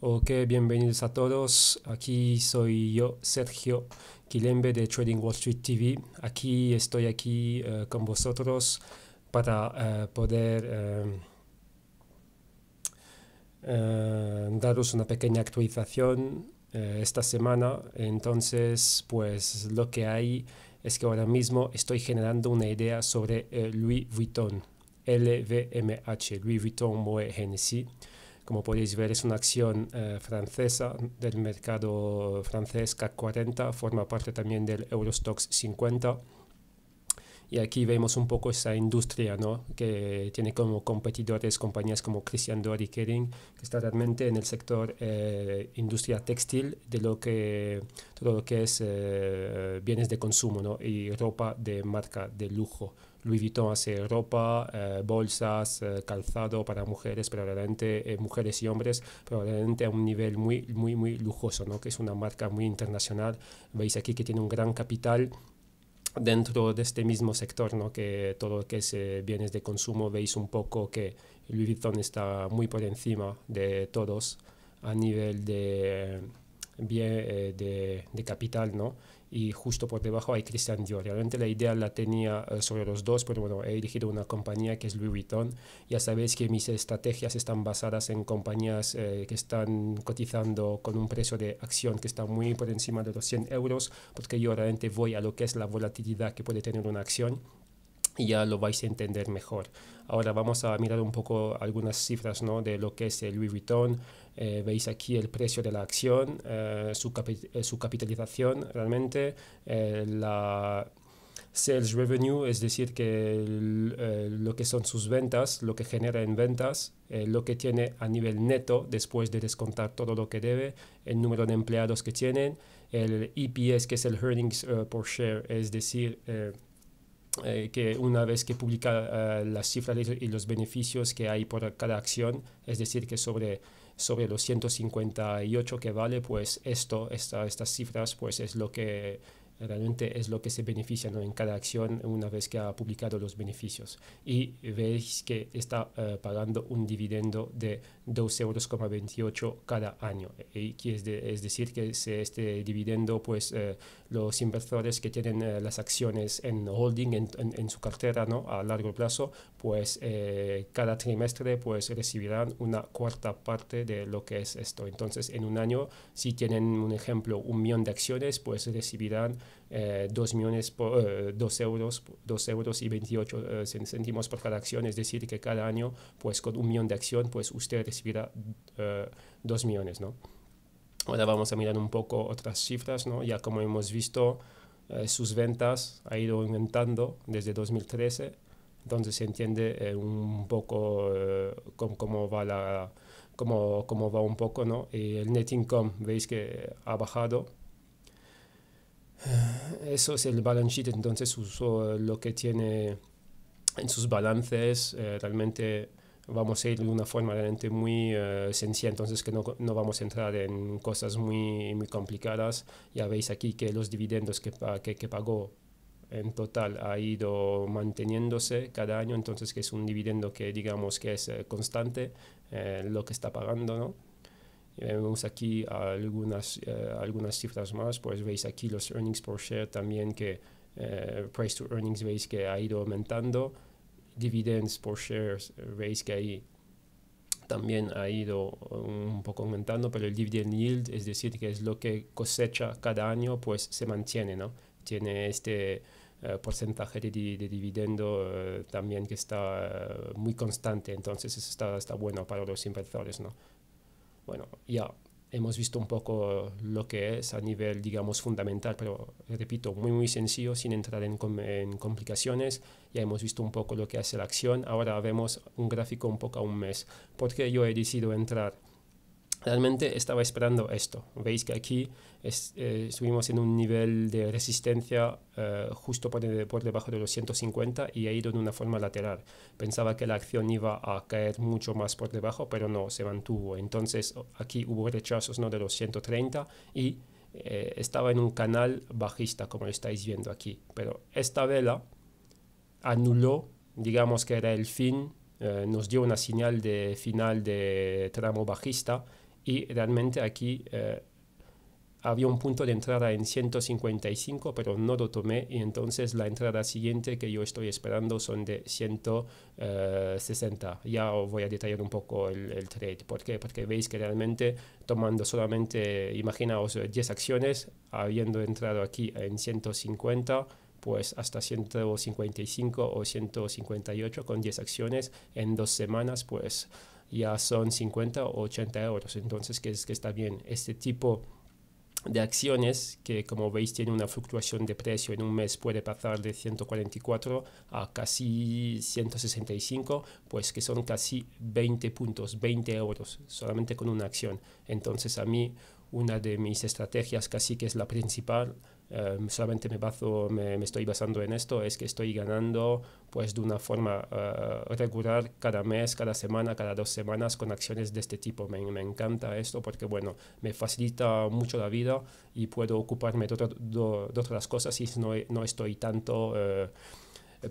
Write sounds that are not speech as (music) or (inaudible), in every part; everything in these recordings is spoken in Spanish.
Ok, bienvenidos a todos. Aquí soy yo, Sergio Quilembe de Trading Wall Street TV. Aquí estoy aquí eh, con vosotros para eh, poder eh, daros una pequeña actualización esta semana. Entonces, pues lo que hay es que ahora mismo estoy generando una idea sobre Louis Vuitton, LVMH, Louis Vuitton Moët Hennessy. Como podéis ver, es una acción eh, francesa del mercado francés CAC 40, forma parte también del Eurostox 50. Y aquí vemos un poco esa industria que tiene como competidores compañías como Christian Dior y Kering, que está realmente en el sector eh, industria textil de lo que, todo lo que es eh, bienes de consumo y ropa de marca de lujo. Louis Vuitton hace ropa, eh, bolsas, eh, calzado para mujeres, probablemente eh, mujeres y hombres, probablemente a un nivel muy, muy, muy lujoso, ¿no? que es una marca muy internacional. Veis aquí que tiene un gran capital dentro de este mismo sector, ¿no? que todo lo que es bienes de consumo, veis un poco que Louis Vuitton está muy por encima de todos a nivel de, bien, de, de capital, ¿no? y justo por debajo hay Christian Dior. Realmente la idea la tenía eh, sobre los dos, pero bueno, he dirigido una compañía que es Louis Vuitton. Ya sabéis que mis estrategias están basadas en compañías eh, que están cotizando con un precio de acción que está muy por encima de los 100 euros, porque yo realmente voy a lo que es la volatilidad que puede tener una acción y ya lo vais a entender mejor. Ahora vamos a mirar un poco algunas cifras ¿no? de lo que es Louis Vuitton, eh, veis aquí el precio de la acción, eh, eh, su, capitalización realmente, la sales revenue, es decir, que lo que son sus ventas, lo que genera en ventas, lo que tiene a nivel neto después de descontar todo lo que debe, el número de empleados que tienen, el EPS, que es el earnings per share, es decir, que una vez que publica las cifras y los beneficios que hay por cada acción, es decir, que sobre sobre los 158 que vale, pues esto, esta, estas cifras, pues es lo que realmente es lo que se beneficia en cada acción una vez que ha publicado los beneficios. Y veis que está eh, pagando un dividendo de 2,28 euros cada año. Y es, decir, que este dividendo, pues eh, los inversores que tienen eh, las acciones en holding, en, en, en, su cartera ¿no? a largo plazo, pues eh, cada trimestre pues recibirán una cuarta parte de lo que es esto. Entonces, en un año, si tienen, un ejemplo, un millón de acciones, pues recibirán eh, dos millones por, eh, dos euros, dos euros y 28 céntimos por cada acción. Es decir, que cada año, pues con un millón de acción, pues usted recibirá dos millones, ¿no? Ahora vamos a mirar un poco otras cifras, ¿no? Ya como hemos visto, sus ventas ha ido aumentando desde 2013 entonces se entiende eh, un poco eh, cómo, cómo, va la, cómo, cómo, va un poco, ¿no? Y el net income, veis que ha bajado. (sighs) Eso es el balance sheet, entonces uso eh, lo que tiene en sus balances. realmente vamos a ir de una forma realmente muy sencilla, entonces que no, no, vamos a entrar en cosas muy, muy complicadas. Ya veis aquí que los dividendos que, que, que pagó en total ha ido manteniéndose cada año, entonces que es un dividendo que digamos que es eh, constante eh, lo que está pagando, ¿no? Eh, vemos aquí algunas, algunas cifras más, pues veis aquí los earnings por share también que price to earnings veis que ha ido aumentando, dividends por shares veis que ahí también ha ido um, un poco aumentando, pero el dividend yield, es decir, que es lo que cosecha cada año, pues se mantiene, ¿no? Tiene este eh, porcentaje de, de dividendo eh, también que está eh, muy constante, entonces eso está, está bueno para los inversores. ¿no? Bueno, ya hemos visto un poco lo que es a nivel, digamos, fundamental, pero repito, muy, muy sencillo, sin entrar en, en, complicaciones. Ya hemos visto un poco lo que hace la acción. Ahora vemos un gráfico un poco a un mes. porque yo he decidido entrar Finalmente estaba esperando esto. Veis que aquí eh, subimos estuvimos en un nivel de resistencia eh, justo por, debajo de los 150 y ha ido en una forma lateral. Pensaba que la acción iba a caer mucho más por debajo, pero no, se mantuvo. Entonces aquí hubo rechazos ¿no? de los 130 y eh, estaba en un canal bajista, como lo estáis viendo aquí. Pero esta vela anuló, digamos que era el fin nos dio una señal de final de tramo bajista y realmente aquí eh, había un punto de entrada en 155, pero no lo tomé y entonces la entrada siguiente que yo estoy esperando son de 160. Eh, ya os voy a detallar un poco el, el trade. ¿Por qué? Porque veis que realmente tomando solamente, imaginaos, 10 acciones, habiendo entrado aquí en 150, pues hasta 155 o 158 con 10 acciones en dos semanas, pues ya son 50 o 80 euros. Entonces, que, es, que está bien. Este tipo de acciones que como veis tiene una fluctuación de precio en un mes puede pasar de 144 a casi 165 pues que son casi 20 puntos 20 euros solamente con una acción entonces a mí una de mis estrategias casi que es la principal Em, solamente me, baso, me, estoy basando en esto, es que estoy ganando pues de una forma eh, regular cada mes, cada semana, cada dos semanas con acciones de este tipo. Me, me, encanta esto porque bueno, me facilita mucho la vida y puedo ocuparme de, otras cosas y no, no estoy tanto... Eh,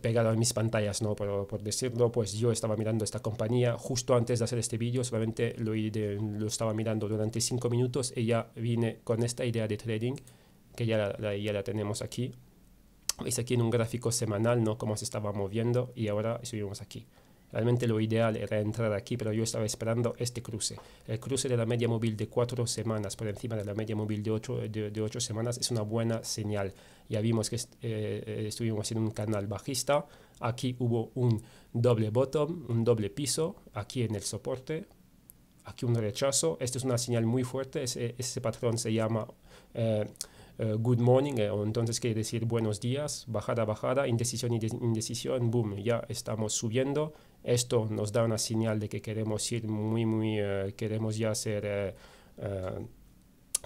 pegado a mis pantallas, ¿no? Por, decirlo, pues yo estaba mirando esta compañía justo antes de hacer este vídeo, solamente lo, lo estaba mirando durante cinco minutos y ya vine con esta idea de trading que ya la, ya la tenemos aquí. Veis aquí en un gráfico semanal, ¿no? Cómo se estaba moviendo y ahora subimos aquí. Realmente lo ideal era entrar aquí, pero yo estaba esperando este cruce. El cruce de la media móvil de cuatro semanas por encima de la media móvil de ocho, de, ocho semanas es una buena señal. Ya vimos que eh, eh, estuvimos en un canal bajista. Aquí hubo un doble bottom, un doble piso, aquí en el soporte. Aquí un rechazo. Esto es una señal muy fuerte. Ese, ese patrón se llama... Eh, eh, good morning, eh, entonces quiere decir buenos días, bajada, bajada, indecisión, indecisión, boom, ya estamos subiendo. Esto nos da una señal de que queremos ir muy, muy, eh, queremos ya ser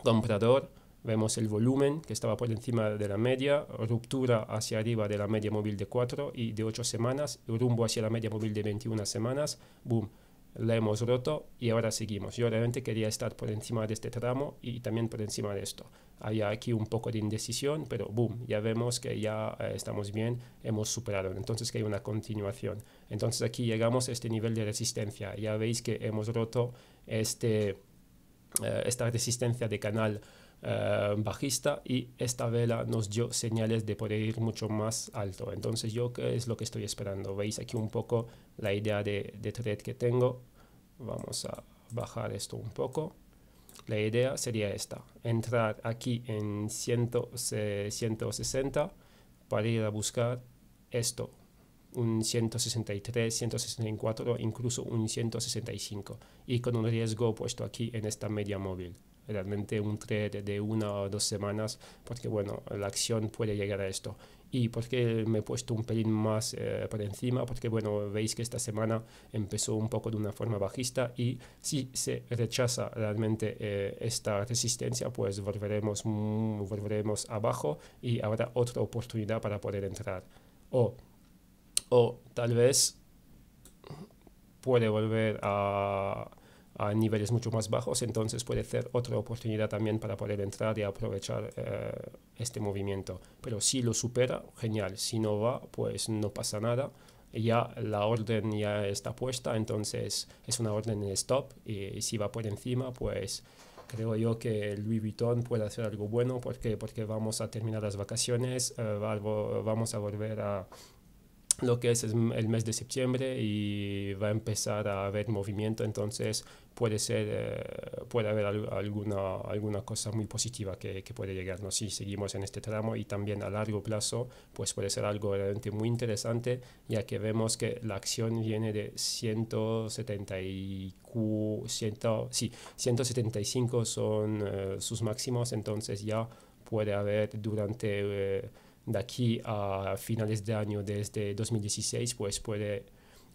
comprador. Vemos el volumen que estaba por encima de la media, ruptura hacia arriba de la media móvil de 4 y de 8 semanas, rumbo hacia la media móvil de 21 semanas, boom la hemos roto y ahora seguimos. Yo realmente quería estar por encima de este tramo y también por encima de esto. Había aquí un poco de indecisión, pero boom, ya vemos que ya eh, estamos bien, hemos superado. Entonces que hay una continuación. Entonces aquí llegamos a este nivel de resistencia. Ya veis que hemos roto este, eh, esta resistencia de canal eh, bajista y esta vela nos dio señales de poder ir mucho más alto. Entonces yo qué es lo que estoy esperando. Veis aquí un poco la idea de, de thread que tengo. Vamos a bajar esto un poco. La idea sería esta, entrar aquí en 160 para ir a buscar esto, un 163, 164, incluso un 165 y con un riesgo puesto aquí en esta media móvil realmente un trade de una o dos semanas, porque bueno, la acción puede llegar a esto. Y porque me he puesto un pelín más eh, por encima, porque bueno, veis que esta semana empezó un poco de una forma bajista y si se rechaza realmente eh, esta resistencia, pues volveremos, mm, volveremos abajo y habrá otra oportunidad para poder entrar. O, o tal vez puede volver a a niveles mucho más bajos, entonces puede ser otra oportunidad también para poder entrar y aprovechar eh, este movimiento. Pero si lo supera, genial, si no va, pues no pasa nada, ya la orden ya está puesta, entonces es una orden en stop y, si va por encima, pues creo yo que Louis Vuitton puede hacer algo bueno porque, porque vamos a terminar las vacaciones, eh, vamos a volver a lo que es el mes de septiembre y va a empezar a haber movimiento, entonces puede ser, eh, puede haber alguna, alguna cosa muy positiva que, que puede llegarnos si seguimos en este tramo y también a largo plazo, pues puede ser algo realmente muy interesante, ya que vemos que la acción viene de 174, sí, 175 son eh, sus máximos, entonces ya puede haber durante eh, de aquí a finales de año desde 2016, este pues puede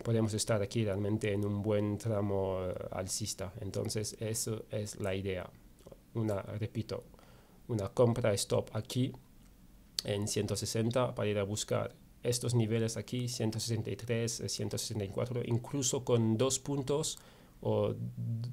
podemos estar aquí realmente en un buen tramo eh, alcista. Entonces, eso es la idea. Una, repito, una compra stop aquí en 160 para ir a buscar estos niveles aquí, 163, 164, eh, incluso con dos puntos o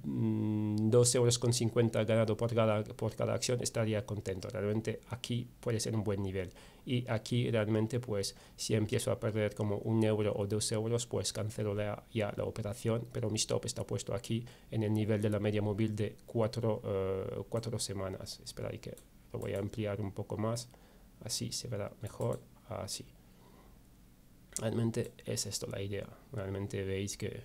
12 mm, euros con 50 ganado por cada, por cada acción, estaría contento. Realmente aquí puede ser un buen nivel. Y aquí realmente, pues, si empiezo a perder como un euro o dos euros, pues cancelo ya la operación, pero mi stop está puesto aquí en el nivel de la media móvil de cuatro, eh, semanas. Espera, que lo voy a ampliar un poco más. Así se verá mejor. Así. Realmente es esto la idea. Realmente veis que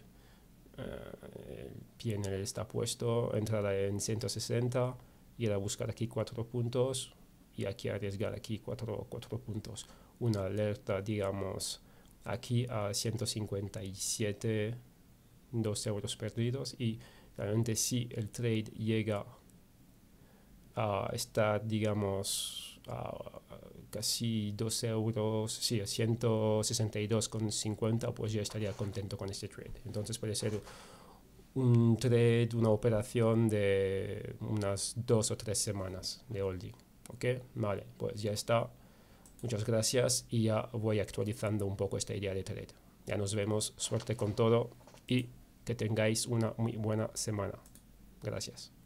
eh, el PNL está puesto, entrada en 160, ir a buscar aquí cuatro puntos y aquí arriesgar aquí cuatro, puntos. Una alerta, digamos, aquí a 157, 2 euros perdidos y realmente si el trade llega a estar, digamos, a casi 2 euros, sí, 162,50, pues ya estaría contento con este trade. Entonces puede ser un trade, una operación de unas dos o tres semanas de holding. ¿Ok? Vale, pues ya está. Muchas gracias y ya voy actualizando un poco esta idea de trade. Ya nos vemos, suerte con todo y que tengáis una muy buena semana. Gracias.